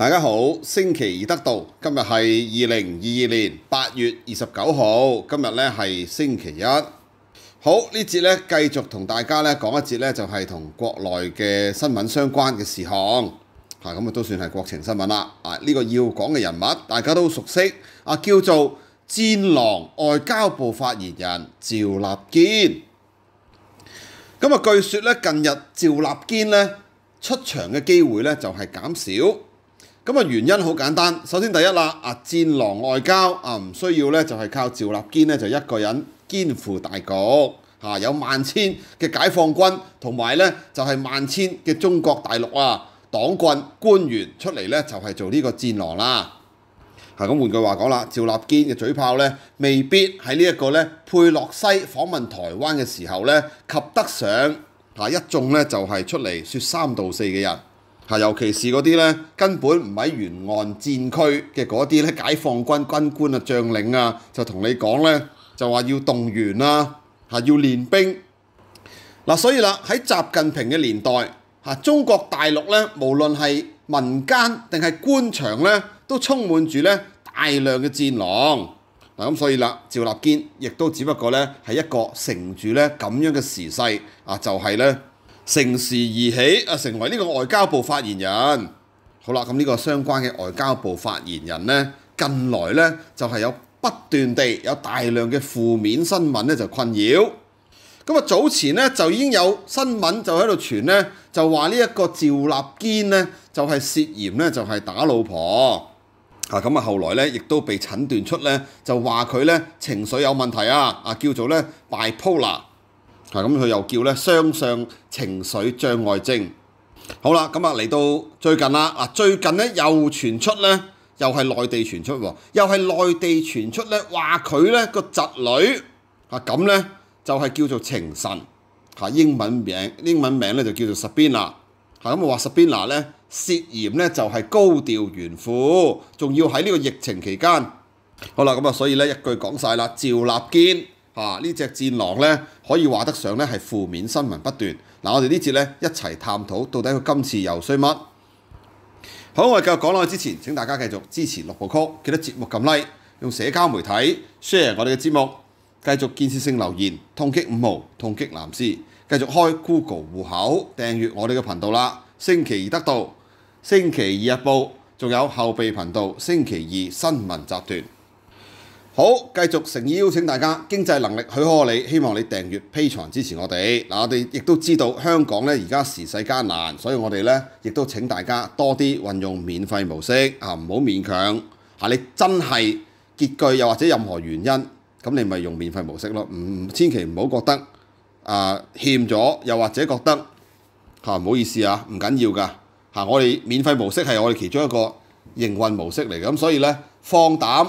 大家好，星期二得道，今日系二零二二年八月二十九号，今日咧系星期一。好呢节咧，继续同大家咧讲一节咧，就系同国内嘅新闻相关嘅事项吓，咁啊都算系国情新闻啦。啊，呢个要讲嘅人物大家都熟悉啊，叫做战狼外交部发言人赵立坚。咁啊，据说咧近日赵立坚咧出场嘅机会咧就系减少。咁啊原因好簡單，首先第一啦，啊戰狼外交啊唔需要咧就係靠趙立堅咧就一個人肩負大局嚇，有萬千嘅解放軍同埋咧就係萬千嘅中國大陸啊黨棍官員出嚟咧就係做呢個戰狼啦。嚇咁換句話講啦，趙立堅嘅嘴炮咧未必喺呢一個咧佩洛西訪問台灣嘅時候咧及得上嚇一眾咧就係出嚟説三道四嘅人。嚇，尤其是嗰啲咧根本唔喺沿岸戰區嘅嗰啲咧，解放軍軍官啊、將領啊，就同你講咧，就話要動員啦，嚇要練兵。嗱，所以啦，喺習近平嘅年代，嚇中國大陸咧，無論係民間定係官場咧，都充滿住咧大量嘅戰狼。嗱，咁所以啦，趙立堅亦都只不過咧係一個乘住咧咁樣嘅時勢啊，就係咧。乘時而起啊，成為呢個外交部發言人。好啦，咁呢個相關嘅外交部發言人呢，近來呢就係有不斷地有大量嘅負面新聞呢就困擾。咁啊，早前呢就已經有新聞就喺度傳呢，就話呢一個趙立堅呢就係涉嫌呢就係打老婆。啊，咁啊後來呢亦都被診斷出呢，就話佢呢情緒有問題啊，啊叫做呢 bipolar。係咁，佢又叫咧雙相情緒障礙症。好啦，咁啊嚟到最近啦，啊最近咧又傳出咧，又係內地傳出，又係內地傳出咧，話佢咧個侄女，啊咁咧就係叫做情神，嚇英文名英文名咧就叫做 s a b i n a 嚇咁啊話 s a b i n a 咧涉嫌咧就係高調炫富，仲要喺呢個疫情期間。好啦，咁啊所以咧一句講曬啦，趙立堅。啊！呢只戰狼咧，可以話得上咧係負面新聞不斷。嗱，我哋呢節咧一齊探討，到底佢今次又衰乜？好，我哋繼續講落去之前，請大家繼續支持六部曲，記得節目撳 Like，用社交媒體 share 我哋嘅節目，繼續建設性留言，痛擊五毛，痛擊男絲，繼續開 Google 户口訂閱我哋嘅頻道啦。星期二得到，星期二日報，仲有後備頻道星期二新聞集團。好，繼續誠意邀請大家，經濟能力許可你，希望你訂閱披藏支持我哋。嗱，我哋亦都知道香港咧而家時勢艱難，所以我哋咧亦都請大家多啲運用免費模式啊，唔好勉強嚇。你真係拮句又或者任何原因，咁你咪用免費模式咯。唔千祈唔好覺得啊欠咗，又或者覺得嚇唔好意思啊，唔緊要㗎嚇。我哋免費模式係我哋其中一個營運模式嚟嘅，咁所以咧放膽。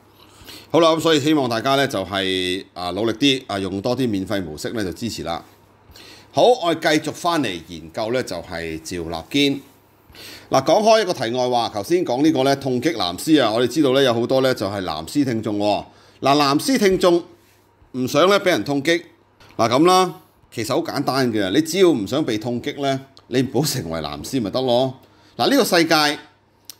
好啦，咁所以希望大家咧就係啊努力啲啊，用多啲免費模式咧就支持啦。好，我哋繼續翻嚟研究咧，就係趙立堅。嗱，講開一個題外話，頭先講呢個咧痛擊男絲啊，我哋知道咧有好多咧就係男絲聽眾喎。嗱，男屍聽眾唔想咧俾人痛擊，嗱咁啦，其實好簡單嘅，你只要唔想被痛擊咧，你唔好成為男絲咪得咯。嗱，呢個世界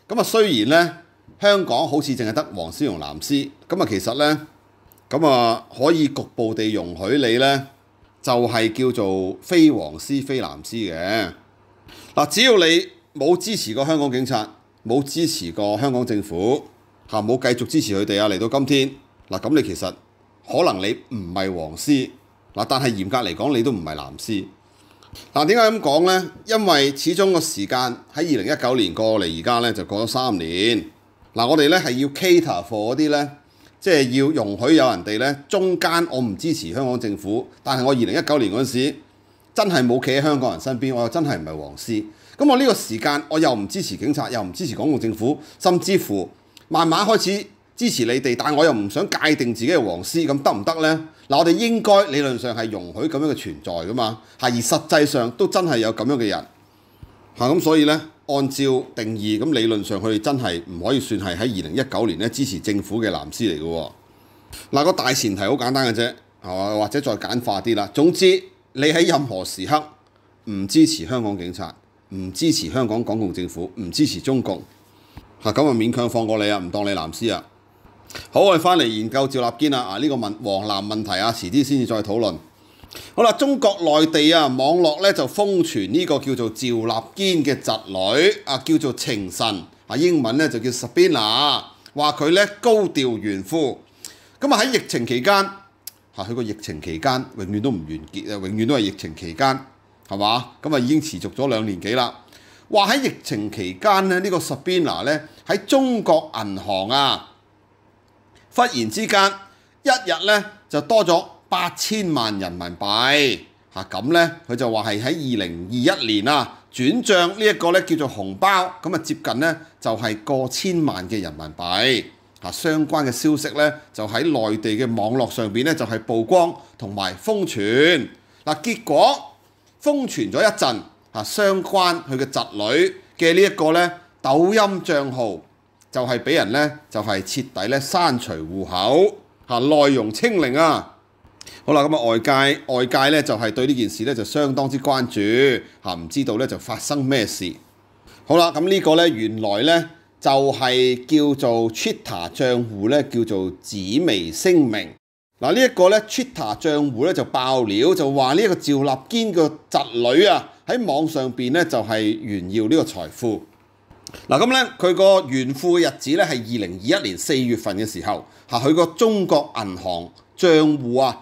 咁啊，雖然咧。香港好似淨係得黃絲、藍絲咁啊。其實咧，咁啊可以局部地容許你咧，就係叫做非黃絲、非藍絲嘅嗱。只要你冇支持過香港警察，冇支持過香港政府嚇，冇繼續支持佢哋啊，嚟到今天嗱，咁你其實可能你唔係黃絲嗱，但係嚴格嚟講，你都唔係藍絲嗱。點解咁講呢？因為始終個時間喺二零一九年過嚟，而家咧就過咗三年。嗱，我哋咧係要 c a t e r for 嗰啲咧，即係要容許有人哋咧中間，我唔支持香港政府，但係我二零一九年嗰陣時真係冇企喺香港人身邊，我又真係唔係黃絲。咁我呢個時間我又唔支持警察，又唔支持港澳政府，甚至乎慢慢開始支持你哋，但我又唔想界定自己係黃絲，咁得唔得呢？嗱，我哋應該理論上係容許咁樣嘅存在噶嘛，係而實際上都真係有咁樣嘅人，係咁所以呢。按照定義，咁理論上哋真係唔可以算係喺二零一九年咧支持政府嘅藍絲嚟嘅。嗱個大前提好簡單嘅啫，嘛？或者再簡化啲啦。總之，你喺任何時刻唔支持香港警察，唔支持香港港共政府，唔支持中共，嚇咁啊勉強放過你啊，唔當你藍絲啊。好，我哋翻嚟研究趙立堅啊，啊，呢個問黃藍問題啊，遲啲先至再討論。好啦，中國內地啊，網絡咧就瘋傳呢個叫做趙立堅嘅侄女啊，叫做情神啊，英文咧就叫 Sabina，話佢咧高調炫富，咁啊喺疫情期間嚇，佢個疫情期間永遠都唔完結啊，永遠都係疫情期間，係嘛？咁啊已經持續咗兩年幾啦，話喺疫情期間咧，呢個 Sabina 咧喺中國銀行啊，忽然之間一日咧就多咗。八千萬人民幣嚇咁咧，佢就話係喺二零二一年啊轉帳呢一個咧叫做紅包咁啊接近咧就係過千萬嘅人民幣嚇相關嘅消息咧就喺內地嘅網絡上邊咧就係曝光同埋封存嗱結果封存咗一陣嚇相關佢嘅侄女嘅呢一個咧抖音帳號就係俾人咧就係徹底咧刪除户口嚇內容清零啊！好啦，咁啊，外界外界咧就係對呢件事咧就相當之關注嚇，唔知道咧就發生咩事。好啦，咁呢個咧原來咧就係叫做 Twitter 賬户咧叫做紫薇聲明嗱，呢一個咧 Twitter 賬户咧就爆料就話呢一個趙立堅嘅侄女啊喺網上邊咧就係炫耀呢個財富嗱，咁咧佢個炫富嘅日子咧係二零二一年四月份嘅時候嚇，佢個中國銀行賬户啊。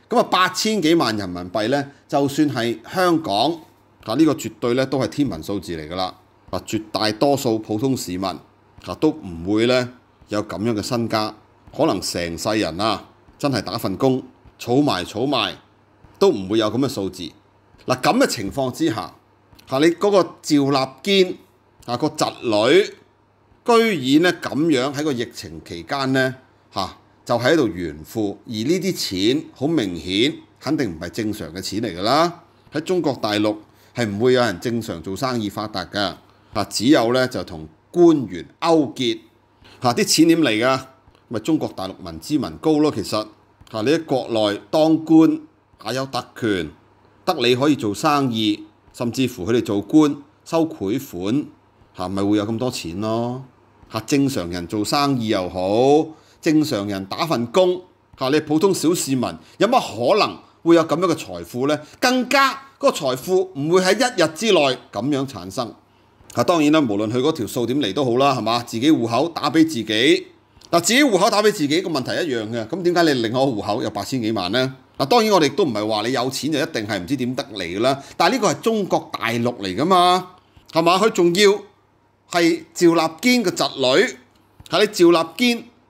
咁啊，八千幾萬人民幣咧，就算係香港，嚇呢個絕對咧都係天文數字嚟㗎啦！啊，絕大多數普通市民嚇都唔會咧有咁樣嘅身家，可能成世人啊，真係打份工，儲埋儲埋都唔會有咁嘅數字。嗱咁嘅情況之下，嚇你嗰個趙立堅啊個侄女，居然咧咁樣喺個疫情期間咧嚇。就喺度懸富，而呢啲錢好明顯，肯定唔係正常嘅錢嚟㗎啦。喺中國大陸係唔會有人正常做生意發達㗎。只有咧就同官員勾結嚇，啲錢點嚟㗎？咪中國大陸民脂民膏咯。其實嚇，你喺國內當官啊有特權，得你可以做生意，甚至乎佢哋做官收賄款嚇，咪會有咁多錢咯。正常人做生意又好。正常人打份工嚇，你普通小市民有乜可能會有咁樣嘅財富呢？更加嗰個財富唔會喺一日之內咁樣產生嚇。當然啦，無論佢嗰條數點嚟都好啦，係嘛？自己户口打俾自己嗱，自己户口打俾自己個問題一樣嘅。咁點解你另外個户口有八千幾萬呢？嗱，當然我哋都唔係話你有錢就一定係唔知點得嚟啦。但係呢個係中國大陸嚟噶嘛，係嘛？佢仲要係趙立堅嘅侄女，係你趙立堅。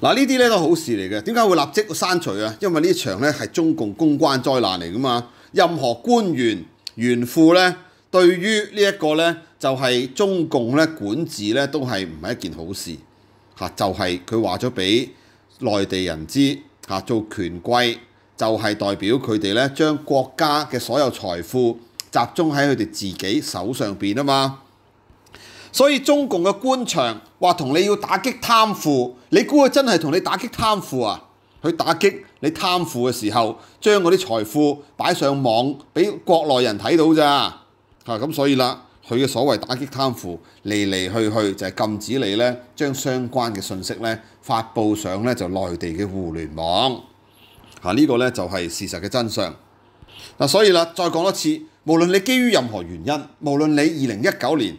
嗱呢啲咧都好事嚟嘅，點解會立即刪除啊？因為呢場咧係中共公關災難嚟噶嘛，任何官員元富咧對於呢一個咧就係中共咧管治咧都係唔係一件好事嚇，就係佢話咗俾內地人知嚇，做權貴就係代表佢哋咧將國家嘅所有財富集中喺佢哋自己手上邊啊嘛。所以中共嘅官場話同你要打擊貪腐，你估佢真係同你打擊貪腐啊？去打擊你貪腐嘅時候，將嗰啲財富擺上網俾國內人睇到咋嚇咁？所以啦，佢嘅所謂打擊貪腐嚟嚟去去就係禁止你咧將相關嘅信息咧發布上咧就內地嘅互聯網嚇呢個咧就係事實嘅真相嗱。所以啦，再講一次，無論你基於任何原因，無論你二零一九年。